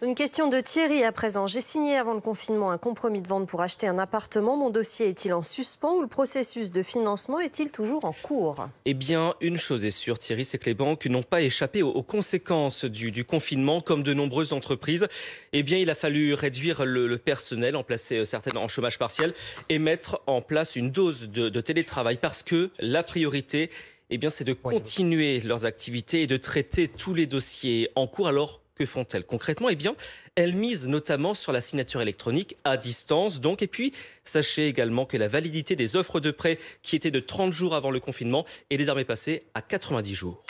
Une question de Thierry à présent. J'ai signé avant le confinement un compromis de vente pour acheter un appartement. Mon dossier est-il en suspens ou le processus de financement est-il toujours en cours Eh bien, une chose est sûre, Thierry, c'est que les banques n'ont pas échappé aux conséquences du, confinement, comme de nombreuses entreprises. Eh bien, il a fallu réduire le, personnel, en placer euh, certaines en chômage partiel et mettre en place une dose de, de télétravail parce que la priorité, eh bien, c'est de continuer leurs activités et de traiter tous les dossiers en cours. Alors, que font-elles concrètement Eh bien, elles misent notamment sur la signature électronique à distance. Donc, et puis, sachez également que la validité des offres de prêt qui étaient de 30 jours avant le confinement est désormais passée à 90 jours.